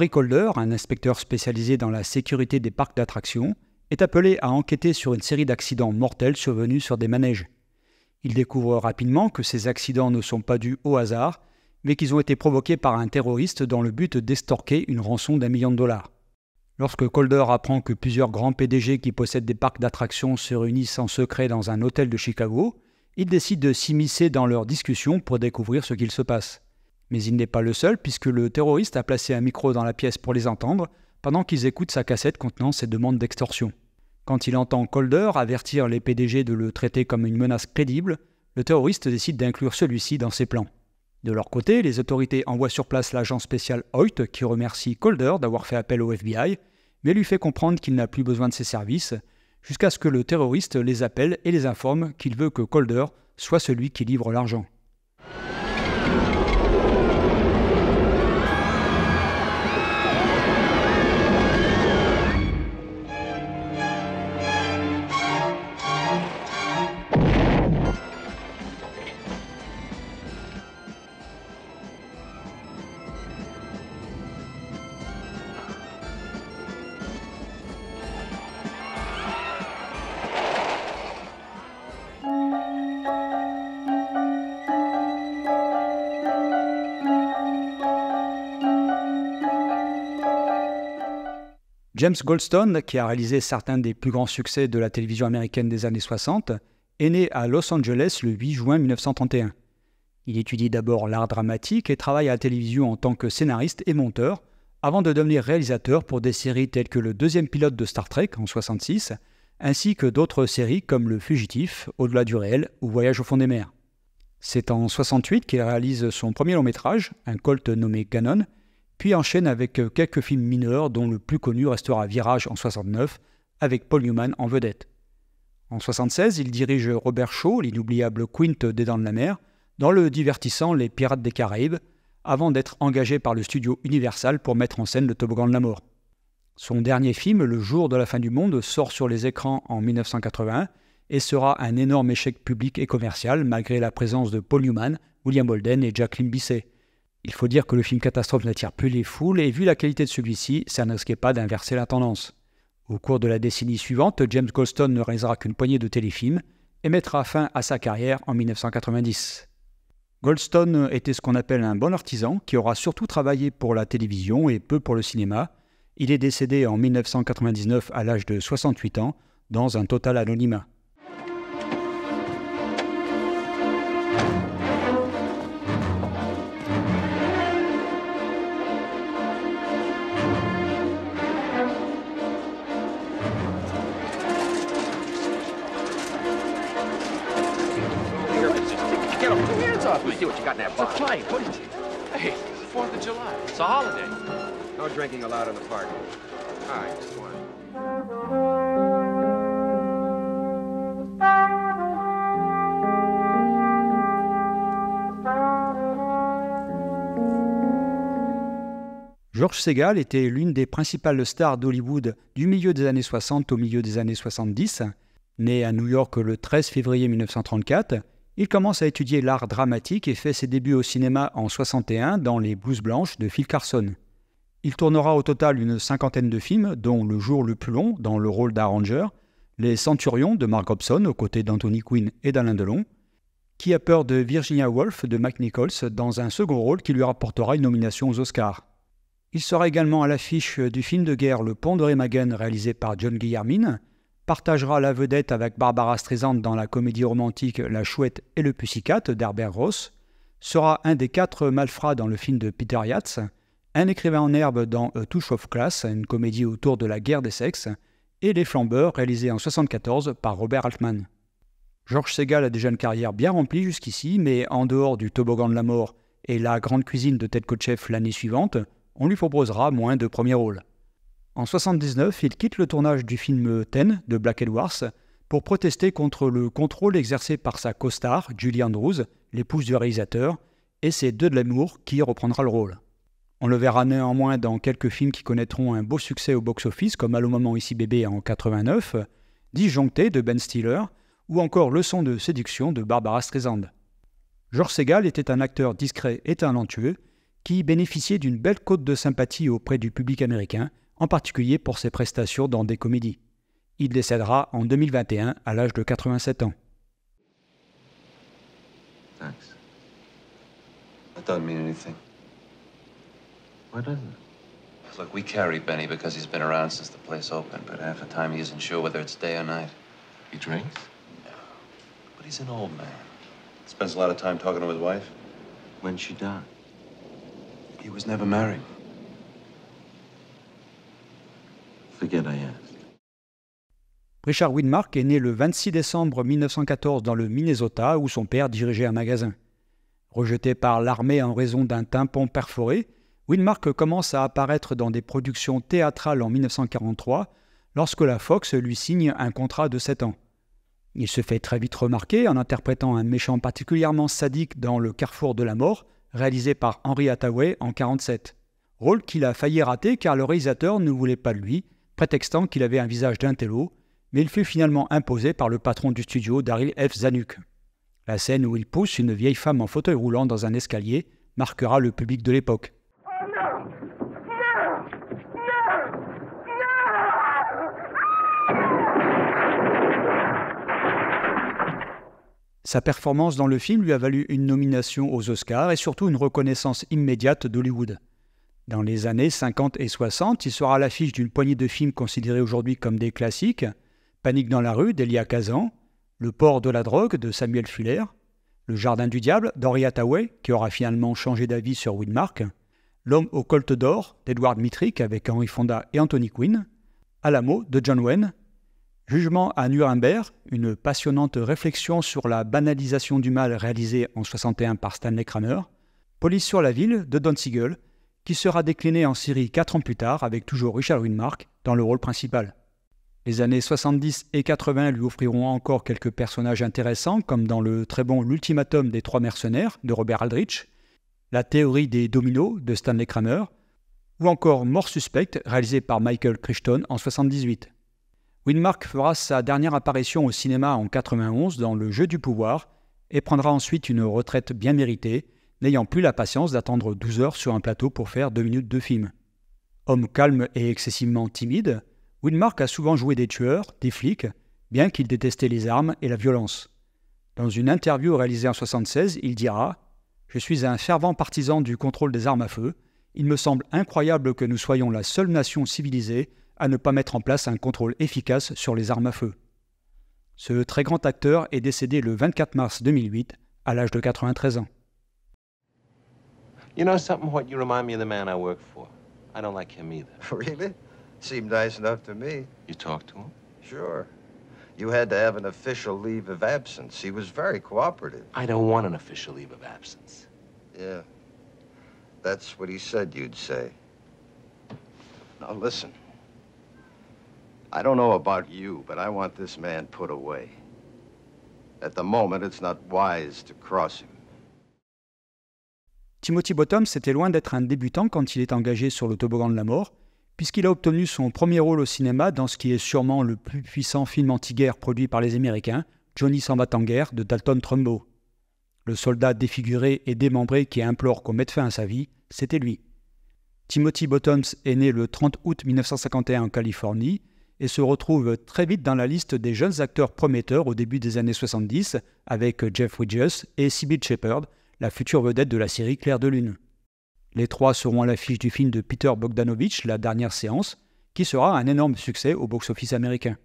Henry Calder, un inspecteur spécialisé dans la sécurité des parcs d'attractions, est appelé à enquêter sur une série d'accidents mortels survenus sur des manèges. Il découvre rapidement que ces accidents ne sont pas dus au hasard, mais qu'ils ont été provoqués par un terroriste dans le but d'estorquer une rançon d'un million de dollars. Lorsque Calder apprend que plusieurs grands PDG qui possèdent des parcs d'attractions se réunissent en secret dans un hôtel de Chicago, il décide de s'immiscer dans leurs discussions pour découvrir ce qu'il se passe. Mais il n'est pas le seul, puisque le terroriste a placé un micro dans la pièce pour les entendre, pendant qu'ils écoutent sa cassette contenant ses demandes d'extorsion. Quand il entend Calder avertir les PDG de le traiter comme une menace crédible, le terroriste décide d'inclure celui-ci dans ses plans. De leur côté, les autorités envoient sur place l'agent spécial Hoyt qui remercie Calder d'avoir fait appel au FBI, mais lui fait comprendre qu'il n'a plus besoin de ses services, jusqu'à ce que le terroriste les appelle et les informe qu'il veut que Calder soit celui qui livre l'argent. James Goldstone, qui a réalisé certains des plus grands succès de la télévision américaine des années 60, est né à Los Angeles le 8 juin 1931. Il étudie d'abord l'art dramatique et travaille à la télévision en tant que scénariste et monteur, avant de devenir réalisateur pour des séries telles que Le deuxième pilote de Star Trek en 66, ainsi que d'autres séries comme Le Fugitif, Au-delà du réel ou Voyage au fond des mers. C'est en 68 qu'il réalise son premier long métrage, un colt nommé Ganon, puis enchaîne avec euh, quelques films mineurs dont le plus connu restera Virage en 69, avec Paul Newman en vedette. En 76, il dirige Robert Shaw, l'inoubliable Quint des Dents de la Mer, dans le divertissant Les Pirates des Caraïbes, avant d'être engagé par le studio Universal pour mettre en scène le toboggan de la mort. Son dernier film, Le jour de la fin du monde, sort sur les écrans en 1981 et sera un énorme échec public et commercial malgré la présence de Paul Newman, William Holden et Jacqueline Bisset. Il faut dire que le film catastrophe n'attire plus les foules et vu la qualité de celui-ci, ça ne risquait pas d'inverser la tendance. Au cours de la décennie suivante, James Goldstone ne réalisera qu'une poignée de téléfilms et mettra fin à sa carrière en 1990. Goldstone était ce qu'on appelle un bon artisan qui aura surtout travaillé pour la télévision et peu pour le cinéma. Il est décédé en 1999 à l'âge de 68 ans dans un total anonymat. George Segal était l'une des principales stars d'Hollywood du milieu des années 60 au milieu des années 70. Né à New York le 13 février 1934, il commence à étudier l'art dramatique et fait ses débuts au cinéma en 61 dans Les Blouses Blanches de Phil Carson. Il tournera au total une cinquantaine de films, dont Le jour le plus long dans le rôle d'arranger, Les Centurions de Mark Hobson aux côtés d'Anthony Quinn et d'Alain Delon, Qui a peur de Virginia Woolf de Mac Nichols dans un second rôle qui lui rapportera une nomination aux Oscars. Il sera également à l'affiche du film de guerre Le Pont de Remagen réalisé par John Guillermin, partagera la vedette avec Barbara Streisand dans la comédie romantique La Chouette et le Pussycat d'Herbert Ross, sera un des quatre malfrats dans le film de Peter Yates, un écrivain en herbe dans A Touch of Class, une comédie autour de la guerre des sexes, et Les Flambeurs, réalisé en 1974 par Robert Altman. Georges Segal a déjà une carrière bien remplie jusqu'ici, mais en dehors du toboggan de la mort et la grande cuisine de Ted Kotcheff l'année suivante, on lui proposera moins de premiers rôles. En 1979, il quitte le tournage du film Ten de Black Edwards pour protester contre le contrôle exercé par sa co-star, Julie Andrews, l'épouse du réalisateur, et c'est de l'amour qui reprendra le rôle. On le verra néanmoins dans quelques films qui connaîtront un beau succès au box-office, comme Allo Maman Ici Bébé en 89, Disjoncté de Ben Stiller, ou encore Leçon de séduction de Barbara Streisand. George Segal était un acteur discret et talentueux qui bénéficiait d'une belle cote de sympathie auprès du public américain, en particulier pour ses prestations dans des comédies. Il décédera en 2021 à l'âge de 87 ans. Thanks. That doesn't mean anything. Why does it? Look, we carry Benny because he's been around since the place opened, but half the time he isn't sure whether it's day or night. He drinks? No. But he's an old man. Spends a lot of time talking to his wife. When she died? He was never married. Richard Winmark est né le 26 décembre 1914 dans le Minnesota où son père dirigeait un magasin. Rejeté par l'armée en raison d'un tympan perforé, Winmark commence à apparaître dans des productions théâtrales en 1943 lorsque la Fox lui signe un contrat de 7 ans. Il se fait très vite remarquer en interprétant un méchant particulièrement sadique dans Le Carrefour de la Mort, réalisé par Henry Hathaway en 1947. Rôle qu'il a failli rater car le réalisateur ne voulait pas de lui prétextant qu'il avait un visage d'intello, mais il fut finalement imposé par le patron du studio Daryl F. Zanuck. La scène où il pousse une vieille femme en fauteuil roulant dans un escalier marquera le public de l'époque. Sa performance dans le film lui a valu une nomination aux Oscars et surtout une reconnaissance immédiate d'Hollywood dans les années 50 et 60. Il sera à l'affiche d'une poignée de films considérés aujourd'hui comme des classiques Panique dans la rue d'Elia Kazan, Le port de la drogue de Samuel Fuller, Le jardin du diable d'Henri qui aura finalement changé d'avis sur Widmark, L'homme au colt d'or d'Edward Mitrick avec Henri Fonda et Anthony Quinn, Alamo de John Wayne, Jugement à Nuremberg, une passionnante réflexion sur la banalisation du mal réalisée en 61 par Stanley Kramer, Police sur la ville de Don Siegel, qui sera décliné en série 4 ans plus tard avec toujours Richard Winmark dans le rôle principal. Les années 70 et 80 lui offriront encore quelques personnages intéressants, comme dans le très bon L'ultimatum des trois mercenaires de Robert Aldrich, La théorie des dominos de Stanley Kramer, ou encore Mort Suspect réalisé par Michael Crichton en 78. Winmark fera sa dernière apparition au cinéma en 91 dans Le jeu du pouvoir et prendra ensuite une retraite bien méritée n'ayant plus la patience d'attendre 12 heures sur un plateau pour faire 2 minutes de film. Homme calme et excessivement timide, Winmark a souvent joué des tueurs, des flics, bien qu'il détestait les armes et la violence. Dans une interview réalisée en 1976, il dira Je suis un fervent partisan du contrôle des armes à feu. Il me semble incroyable que nous soyons la seule nation civilisée à ne pas mettre en place un contrôle efficace sur les armes à feu. Ce très grand acteur est décédé le 24 mars 2008 à l'âge de 93 ans. You know something, What You remind me of the man I work for. I don't like him either. Really? Seemed nice enough to me. You talked to him? Sure. You had to have an official leave of absence. He was very cooperative. I don't want an official leave of absence. Yeah. That's what he said you'd say. Now, listen. I don't know about you, but I want this man put away. At the moment, it's not wise to cross him. Timothy Bottoms était loin d'être un débutant quand il est engagé sur le toboggan de la mort, puisqu'il a obtenu son premier rôle au cinéma dans ce qui est sûrement le plus puissant film anti-guerre produit par les Américains, Johnny s'en va en guerre de Dalton Trumbo. Le soldat défiguré et démembré qui implore qu'on mette fin à sa vie, c'était lui. Timothy Bottoms est né le 30 août 1951 en Californie et se retrouve très vite dans la liste des jeunes acteurs prometteurs au début des années 70 avec Jeff Bridges et Sibyl Shepherd la future vedette de la série Claire de Lune. Les trois seront à l'affiche du film de Peter Bogdanovich, La dernière séance, qui sera un énorme succès au box-office américain.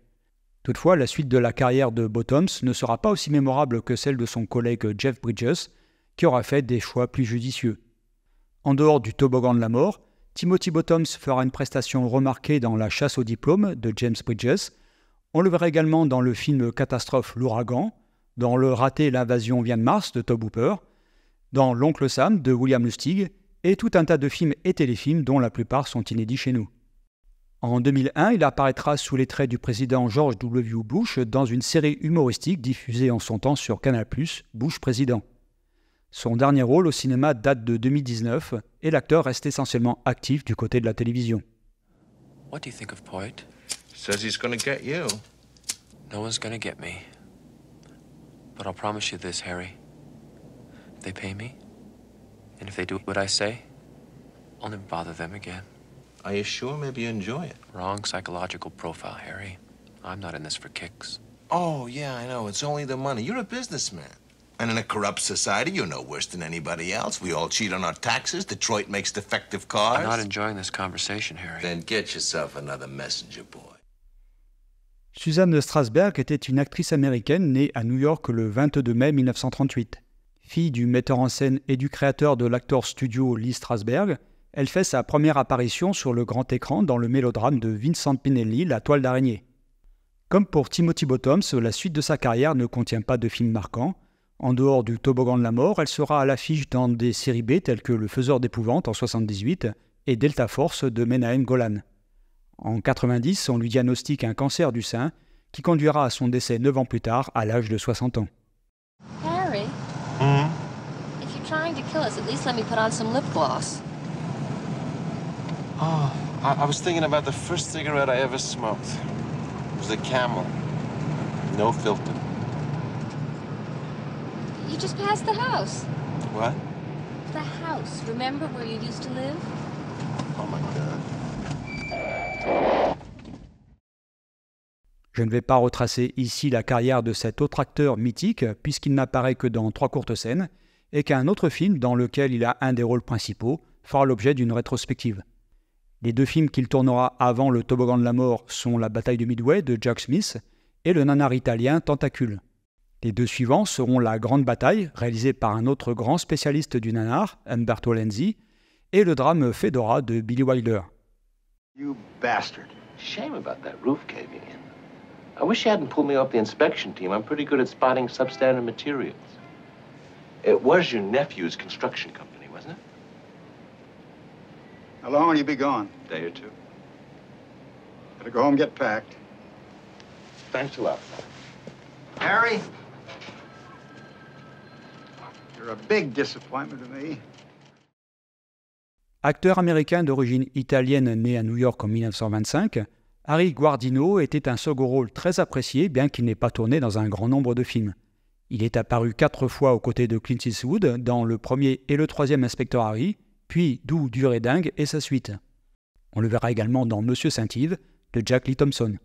Toutefois, la suite de la carrière de Bottoms ne sera pas aussi mémorable que celle de son collègue Jeff Bridges, qui aura fait des choix plus judicieux. En dehors du toboggan de la mort, Timothy Bottoms fera une prestation remarquée dans La chasse au diplôme de James Bridges. On le verra également dans le film Catastrophe l'ouragan, dans le raté L'invasion vient de Mars de Tob Hooper, dans L'Oncle Sam de William Lustig et tout un tas de films et téléfilms dont la plupart sont inédits chez nous. En 2001, il apparaîtra sous les traits du président George W. Bush dans une série humoristique diffusée en son temps sur Canal ⁇ Bush Président. Son dernier rôle au cinéma date de 2019 et l'acteur reste essentiellement actif du côté de la télévision. What do you think of Poet? Says he's gonna get you. No one's get me. But I'll promise you this, Harry. They pay me. And if they do what I say, I'll never bother them again. Are you sure maybe you enjoy it? Wrong psychological profile, Harry. I'm not in this for kicks. Oh, yeah, I know. It's only the money. You're a businessman. And in a corrupt society, you're no worse than anybody else. We all cheat on our taxes. Detroit makes defective cars. I'm not enjoying this conversation, Harry. Then get yourself another messenger boy. Suzanne de Strasberg était une actrice américaine née à New York le 22 mai 1938. fille du metteur en scène et du créateur de l'Actor Studio Lee Strasberg, elle fait sa première apparition sur le grand écran dans le mélodrame de Vincent Pinelli, La toile d'araignée. Comme pour Timothy Bottoms, la suite de sa carrière ne contient pas de films marquants. En dehors du Toboggan de la mort, elle sera à l'affiche dans des séries B telles que Le Faiseur d'épouvante en 78 et Delta Force de Menahem Golan. En 90, on lui diagnostique un cancer du sein qui conduira à son décès 9 ans plus tard à l'âge de 60 ans. hmm? If you're trying to kill us, at least let me put on some lip gloss. Oh, I, I was thinking about the first cigarette I ever smoked. It was a camel. No filter. You just passed the house. What? The house. Remember where you used to live? Je ne vais pas retracer ici la carrière de cet autre acteur mythique, puisqu'il n'apparaît que dans trois courtes scènes, et qu'un autre film dans lequel il a un des rôles principaux fera l'objet d'une rétrospective. Les deux films qu'il tournera avant le toboggan de la mort sont La bataille de Midway de Jack Smith et le nanar italien Tentacule. Les deux suivants seront La Grande Bataille, réalisée par un autre grand spécialiste du nanar, Umberto Lenzi, et le drame Fedora de Billy Wilder. Shame about that roof eh? I wish you hadn't pulled me off the inspection team. I'm pretty good at spotting substandard materials. It was your nephew's construction company, wasn't it? How long will you be gone? A day or two. Better go home, get packed. Thanks a lot. Harry, you're a big disappointment to me. Acteur américain d'origine italienne né à New York en 1925, Harry Guardino était un second rôle très apprécié, bien qu'il n'ait pas tourné dans un grand nombre de films. Il est apparu quatre fois aux côtés de Clint Eastwood dans le premier et le troisième Inspecteur Harry, puis D'où Dur et Dingue et sa suite. On le verra également dans Monsieur Saint-Yves de Jack Lee Thompson.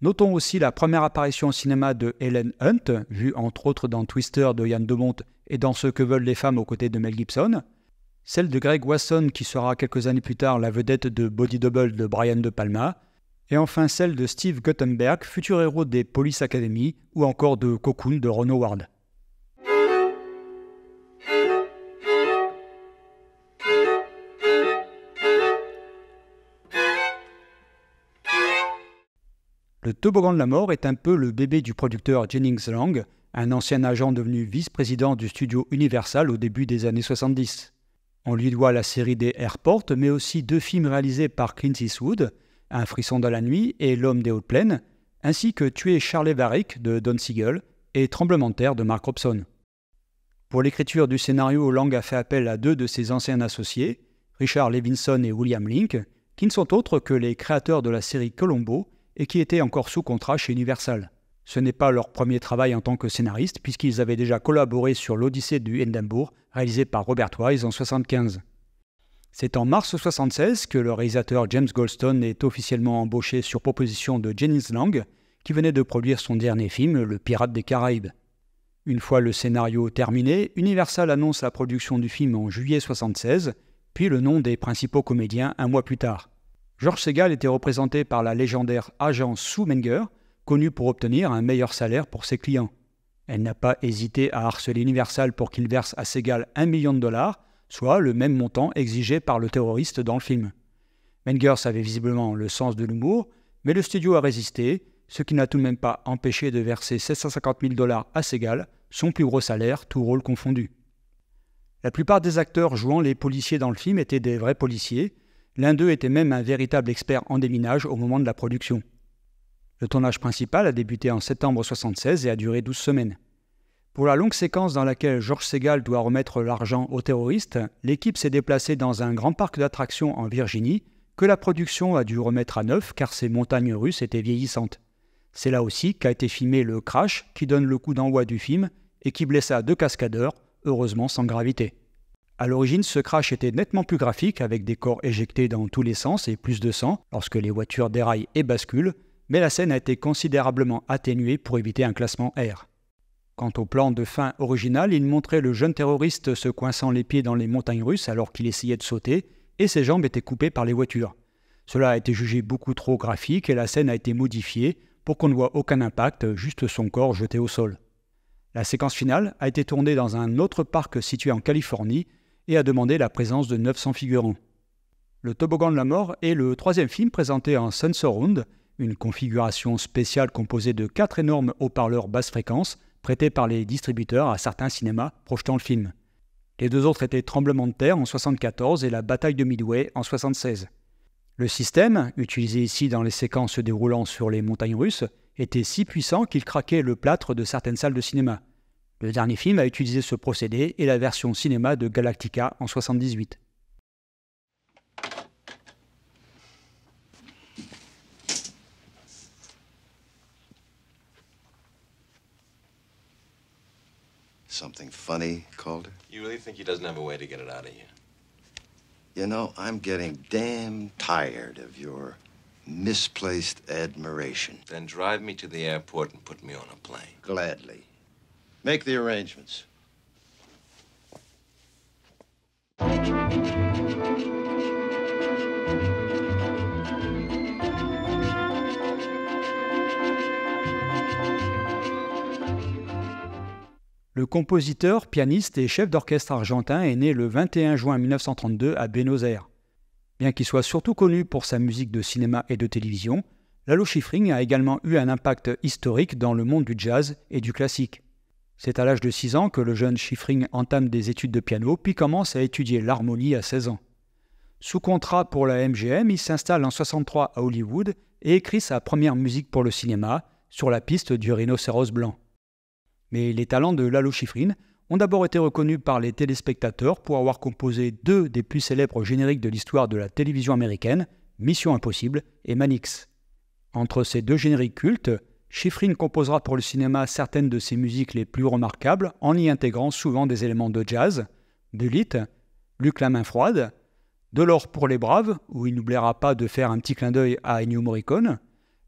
Notons aussi la première apparition au cinéma de Helen Hunt, vue entre autres dans Twister de Yann Demont et dans Ce que veulent les femmes aux côtés de Mel Gibson. Celle de Greg Wasson, qui sera quelques années plus tard la vedette de Body Double de Brian De Palma et enfin celle de Steve Guttenberg, futur héros des Police Academy, ou encore de Cocoon de Ron Howard. Le toboggan de la mort est un peu le bébé du producteur Jennings Lang, un ancien agent devenu vice-président du studio Universal au début des années 70. On lui doit la série des Airports, mais aussi deux films réalisés par Clint Eastwood, un frisson dans la nuit et L'homme des hautes plaines, ainsi que Tuer Charlie Varick de Don Siegel et Tremblement de terre de Mark Robson. Pour l'écriture du scénario, Lang a fait appel à deux de ses anciens associés, Richard Levinson et William Link, qui ne sont autres que les créateurs de la série Colombo et qui étaient encore sous contrat chez Universal. Ce n'est pas leur premier travail en tant que scénariste, puisqu'ils avaient déjà collaboré sur l'Odyssée du Hindenburg, réalisé par Robert Wise en 1975. C'est en mars 1976 que le réalisateur James Goldstone est officiellement embauché sur proposition de Jennings Lang, qui venait de produire son dernier film, Le Pirate des Caraïbes. Une fois le scénario terminé, Universal annonce la production du film en juillet 1976, puis le nom des principaux comédiens un mois plus tard. George Segal était représenté par la légendaire agence Sue Menger, connue pour obtenir un meilleur salaire pour ses clients. Elle n'a pas hésité à harceler Universal pour qu'il verse à Segal un million de dollars, soit le même montant exigé par le terroriste dans le film. Mengers avait visiblement le sens de l'humour, mais le studio a résisté, ce qui n'a tout de même pas empêché de verser 750 000 dollars à Segal, son plus gros salaire, tout rôle confondu. La plupart des acteurs jouant les policiers dans le film étaient des vrais policiers, l'un d'eux était même un véritable expert en déminage au moment de la production. Le tournage principal a débuté en septembre 1976 et a duré 12 semaines. Pour la longue séquence dans laquelle George Segal doit remettre l'argent aux terroristes, l'équipe s'est déplacée dans un grand parc d'attractions en Virginie, que la production a dû remettre à neuf car ces montagnes russes étaient vieillissantes. C'est là aussi qu'a été filmé le crash qui donne le coup d'envoi du film et qui blessa deux cascadeurs, heureusement sans gravité. A l'origine, ce crash était nettement plus graphique avec des corps éjectés dans tous les sens et plus de sang lorsque les voitures déraillent et basculent, mais la scène a été considérablement atténuée pour éviter un classement R. Quant au plan de fin original, il montrait le jeune terroriste se coinçant les pieds dans les montagnes russes alors qu'il essayait de sauter, et ses jambes étaient coupées par les voitures. Cela a été jugé beaucoup trop graphique et la scène a été modifiée pour qu'on ne voit aucun impact, juste son corps jeté au sol. La séquence finale a été tournée dans un autre parc situé en Californie et a demandé la présence de 900 figurants. Le toboggan de la mort est le troisième film présenté en sensoround, une configuration spéciale composée de quatre énormes haut-parleurs basse fréquence prêté par les distributeurs à certains cinémas projetant le film. Les deux autres étaient Tremblement de terre en 1974 et la bataille de Midway en 1976. Le système, utilisé ici dans les séquences déroulant sur les montagnes russes, était si puissant qu'il craquait le plâtre de certaines salles de cinéma. Le dernier film à utiliser ce procédé est la version cinéma de Galactica en 1978. Something funny, Calder? You really think he doesn't have a way to get it out of you? You know, I'm getting damn tired of your misplaced admiration. Then drive me to the airport and put me on a plane. Gladly. Make the arrangements. Le compositeur, pianiste et chef d'orchestre argentin est né le 21 juin 1932 à Buenos Aires. Bien qu'il soit surtout connu pour sa musique de cinéma et de télévision, Lalo Schifrin a également eu un impact historique dans le monde du jazz et du classique. C'est à l'âge de 6 ans que le jeune Schifrin entame des études de piano puis commence à étudier l'harmonie à 16 ans. Sous contrat pour la MGM, il s'installe en 63 à Hollywood et écrit sa première musique pour le cinéma, sur la piste du rhinocéros blanc et les talents de Lalo Schifrin ont d'abord été reconnus par les téléspectateurs pour avoir composé deux des plus célèbres génériques de l'histoire de la télévision américaine, Mission Impossible et Manix. Entre ces deux génériques cultes, Schifrin composera pour le cinéma certaines de ses musiques les plus remarquables en y intégrant souvent des éléments de jazz, de lit, Luc la main froide, de l'or pour les braves, où il n'oubliera pas de faire un petit clin d'œil à Ennio Morricone,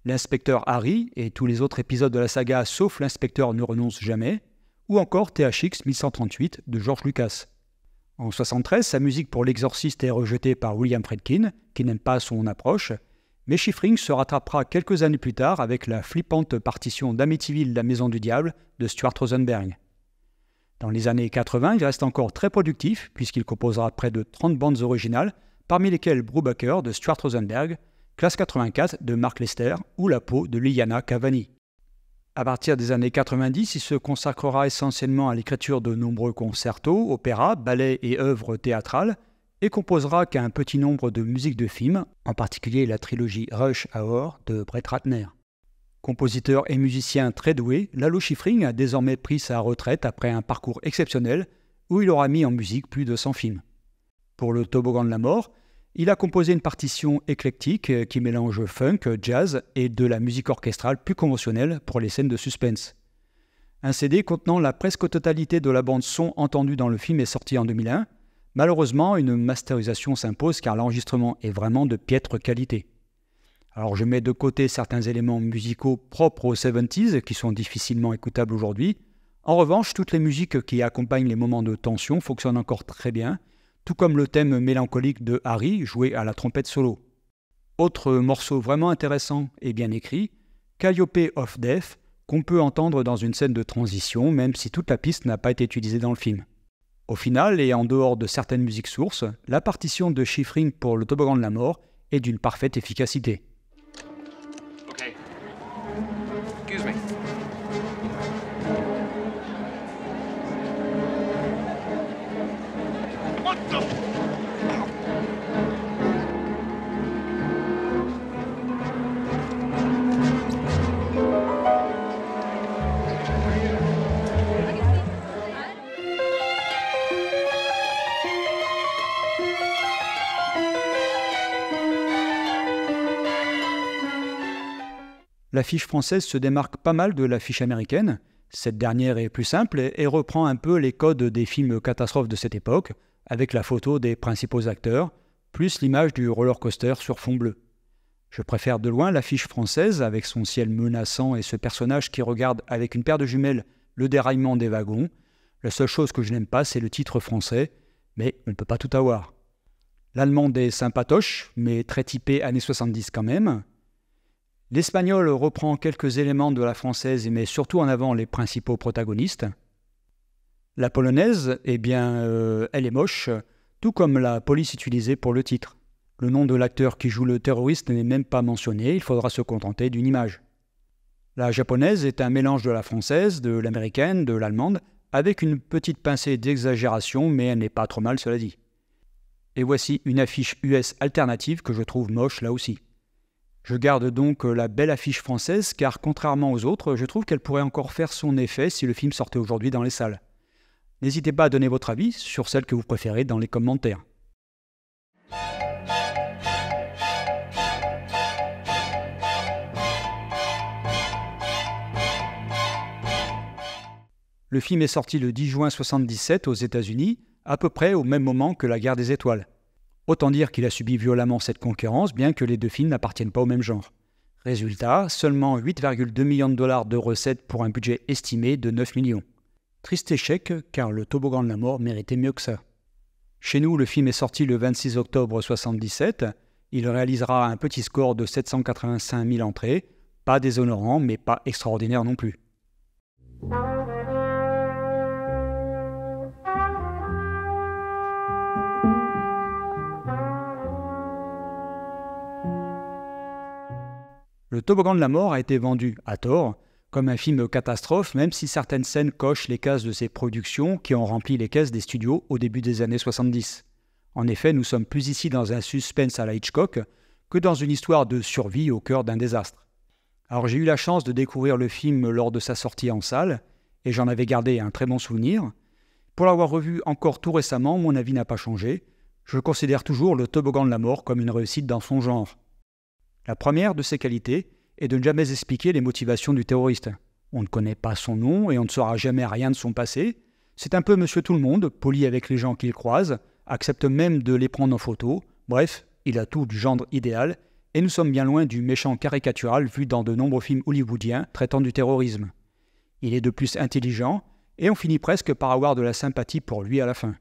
l'inspecteur Harry et tous les autres épisodes de la saga sauf l'inspecteur ne renonce jamais, ou encore THX 1138 de George Lucas. En 73, sa musique pour l'exorciste est rejetée par William Friedkin, qui n'aime pas son approche, mais Schiffring se rattrapera quelques années plus tard avec la flippante partition d'Amityville La Maison du Diable de Stuart Rosenberg. Dans les années 80, il reste encore très productif puisqu'il composera près de 30 bandes originales, parmi lesquelles Brubaker de Stuart Rosenberg, classe 84 » de Mark Lester ou la peau de Liliana Cavani. À partir des années 90, il se consacrera essentiellement à l'écriture de nombreux concertos, opéras, ballets et œuvres théâtrales, et composera qu'un petit nombre de musiques de films, en particulier la trilogie Rush Hour de Brett Ratner. Compositeur et musicien très doué, Lalo Schifrin a désormais pris sa retraite après un parcours exceptionnel où il aura mis en musique plus de 100 films. Pour le toboggan de la mort, il a composé une partition éclectique euh, qui mélange funk, jazz et de la musique orchestrale plus conventionnelle pour les scènes de suspense. Un CD contenant la presque totalité de la bande son entendue dans le film est sorti en 2001. Malheureusement, une masterisation s'impose car l'enregistrement est vraiment de piètre qualité. Alors je mets de côté certains éléments musicaux propres aux 70s qui sont difficilement écoutables aujourd'hui. En revanche, toutes les musiques qui accompagnent les moments de tension fonctionnent encore très bien tout comme le thème mélancolique de Harry joué à la trompette solo. Autre morceau vraiment intéressant et bien écrit, Calliope of Death, qu'on peut entendre dans une scène de transition, même si toute la piste n'a pas été utilisée dans le film. Au final, et en dehors de certaines musiques sources, la partition de Schifrin pour le toboggan de la mort est d'une parfaite efficacité. La fiche L'affiche française se démarque pas mal de l'affiche américaine. Cette dernière est plus simple et reprend un peu les codes des films catastrophes de cette époque, avec la photo des principaux acteurs, plus l'image du roller coaster sur fond bleu. Je préfère de loin l'affiche française avec son ciel menaçant et ce personnage qui regarde avec une paire de jumelles le déraillement des wagons. La seule chose que je n'aime pas, c'est le titre français, mais on ne peut pas tout avoir. L'allemand est sympatoche, mais très typé années 70 quand même. L'espagnol reprend quelques éléments de la française et met surtout en avant les principaux protagonistes. La polonaise, eh bien, euh, elle est moche, tout comme la police utilisée pour le titre. Le nom de l'acteur qui joue le terroriste n'est même pas mentionné, il faudra se contenter d'une image. La japonaise est un mélange de la française, de l'américaine, de l'allemande, avec une petite pincée d'exagération, mais elle n'est pas trop mal, cela dit. Et voici une affiche US alternative que je trouve moche là aussi. Je garde donc la belle affiche française car contrairement aux autres, je trouve qu'elle pourrait encore faire son effet si le film sortait aujourd'hui dans les salles. N'hésitez pas à donner votre avis sur celle que vous préférez dans les commentaires. Le film est sorti le 10 juin 1977 aux États-Unis, à peu près au même moment que La guerre des étoiles. Autant dire qu'il a subi violemment cette concurrence, bien que les deux films n'appartiennent pas au même genre. Résultat, seulement 8,2 millions de dollars de recettes pour un budget estimé de 9 millions. Triste échec, car le toboggan de la mort méritait mieux que ça. Chez nous, le film est sorti le 26 octobre 1977. Il réalisera un petit score de 785 000 entrées, pas déshonorant, mais pas extraordinaire non plus. Le toboggan de la mort a été vendu, à tort, comme un film catastrophe, même si certaines scènes cochent les cases de ses productions qui ont rempli les caisses des studios au début des années 70. En effet, nous sommes plus ici dans un suspense à la Hitchcock que dans une histoire de survie au cœur d'un désastre. Alors j'ai eu la chance de découvrir le film lors de sa sortie en salle, et j'en avais gardé un très bon souvenir. Pour l'avoir revu encore tout récemment, mon avis n'a pas changé. Je considère toujours le toboggan de la mort comme une réussite dans son genre. La première de ses qualités, et de ne jamais expliquer les motivations du terroriste. On ne connaît pas son nom et on ne saura jamais rien de son passé. C'est un peu monsieur tout le monde, poli avec les gens qu'il croise, accepte même de les prendre en photo. Bref, il a tout du genre idéal et nous sommes bien loin du méchant caricatural vu dans de nombreux films hollywoodiens traitant du terrorisme. Il est de plus intelligent et on finit presque par avoir de la sympathie pour lui à la fin.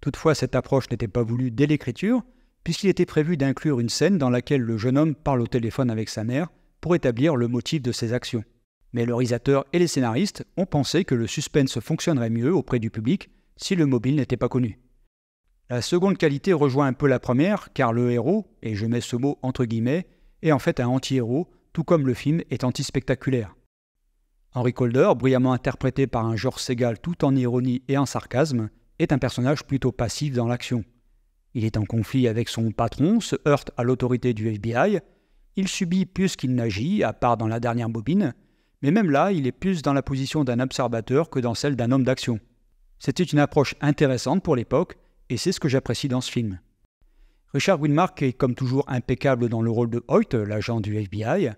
Toutefois, cette approche n'était pas voulue dès l'écriture, puisqu'il était prévu d'inclure une scène dans laquelle le jeune homme parle au téléphone avec sa mère, pour établir le motif de ses actions. Mais le réalisateur et les scénaristes ont pensé que le suspense fonctionnerait mieux auprès du public si le mobile n'était pas connu. La seconde qualité rejoint un peu la première, car le héros, et je mets ce mot entre guillemets, est en fait un anti-héros, tout comme le film est anti-spectaculaire. Henry Calder, brillamment interprété par un George Segal tout en ironie et en sarcasme, est un personnage plutôt passif dans l'action. Il est en conflit avec son patron, se heurte à l'autorité du FBI, il subit plus qu'il n'agit, à part dans la dernière bobine, mais même là, il est plus dans la position d'un observateur que dans celle d'un homme d'action. C'était une approche intéressante pour l'époque, et c'est ce que j'apprécie dans ce film. Richard Winmark est comme toujours impeccable dans le rôle de Hoyt, l'agent du FBI.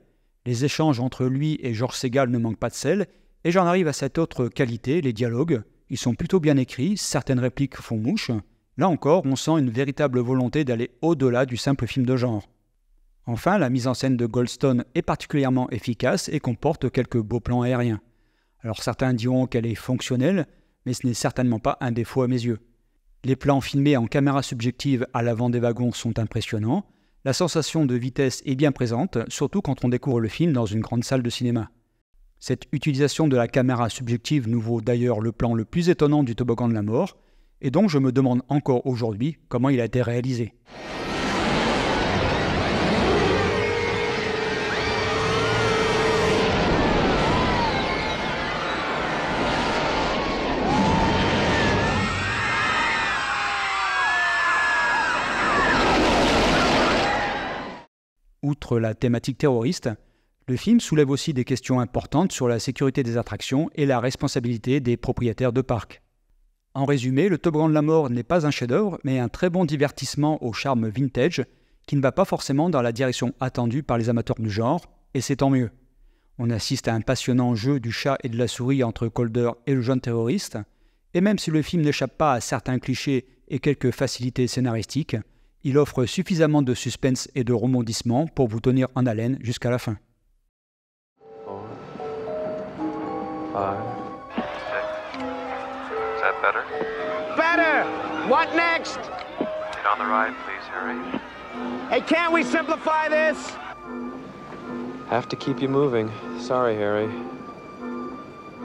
Les échanges entre lui et George Segal ne manquent pas de sel, et j'en arrive à cette autre qualité, les dialogues. Ils sont plutôt bien écrits, certaines répliques font mouche. Là encore, on sent une véritable volonté d'aller au-delà du simple film de genre. Enfin, la mise en scène de Goldstone est particulièrement efficace et comporte quelques beaux plans aériens. Alors certains diront qu'elle est fonctionnelle, mais ce n'est certainement pas un défaut à mes yeux. Les plans filmés en caméra subjective à l'avant des wagons sont impressionnants, la sensation de vitesse est bien présente, surtout quand on découvre le film dans une grande salle de cinéma. Cette utilisation de la caméra subjective nous vaut d'ailleurs le plan le plus étonnant du toboggan de la mort, et donc je me demande encore aujourd'hui comment il a été réalisé. Outre la thématique terroriste, le film soulève aussi des questions importantes sur la sécurité des attractions et la responsabilité des propriétaires de parcs. En résumé, Le Top de la Mort n'est pas un chef-d'œuvre, mais un très bon divertissement au charme vintage qui ne va pas forcément dans la direction attendue par les amateurs du genre, et c'est tant mieux. On assiste à un passionnant jeu du chat et de la souris entre Calder et le jeune terroriste, et même si le film n'échappe pas à certains clichés et quelques facilités scénaristiques, il offre suffisamment de suspense et de rebondissement pour vous tenir en haleine jusqu'à la fin. better? What next? Get on the ride, please, Harry. Hey, can't we simplify this? Have to keep you moving. Sorry, Harry.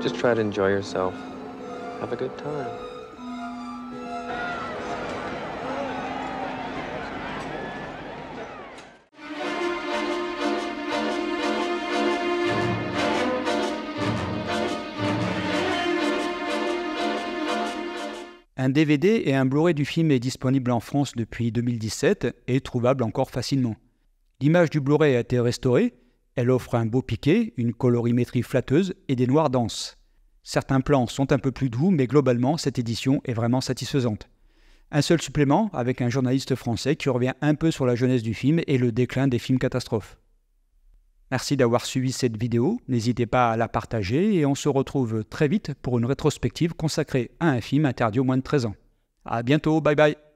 Just try to enjoy yourself. Have a good time. Un DVD et un Blu-ray du film est disponible en France depuis 2017 et trouvable encore facilement. L'image du Blu-ray a été restaurée, elle offre un beau piqué, une colorimétrie flatteuse et des noirs denses. Certains plans sont un peu plus doux, mais globalement, cette édition est vraiment satisfaisante. Un seul supplément, avec un journaliste français qui revient un peu sur la jeunesse du film et le déclin des films catastrophes. Merci d'avoir suivi cette vidéo, n'hésitez pas à la partager et on se retrouve très vite pour une rétrospective consacrée à un film interdit aux moins de 13 ans. À bientôt, bye bye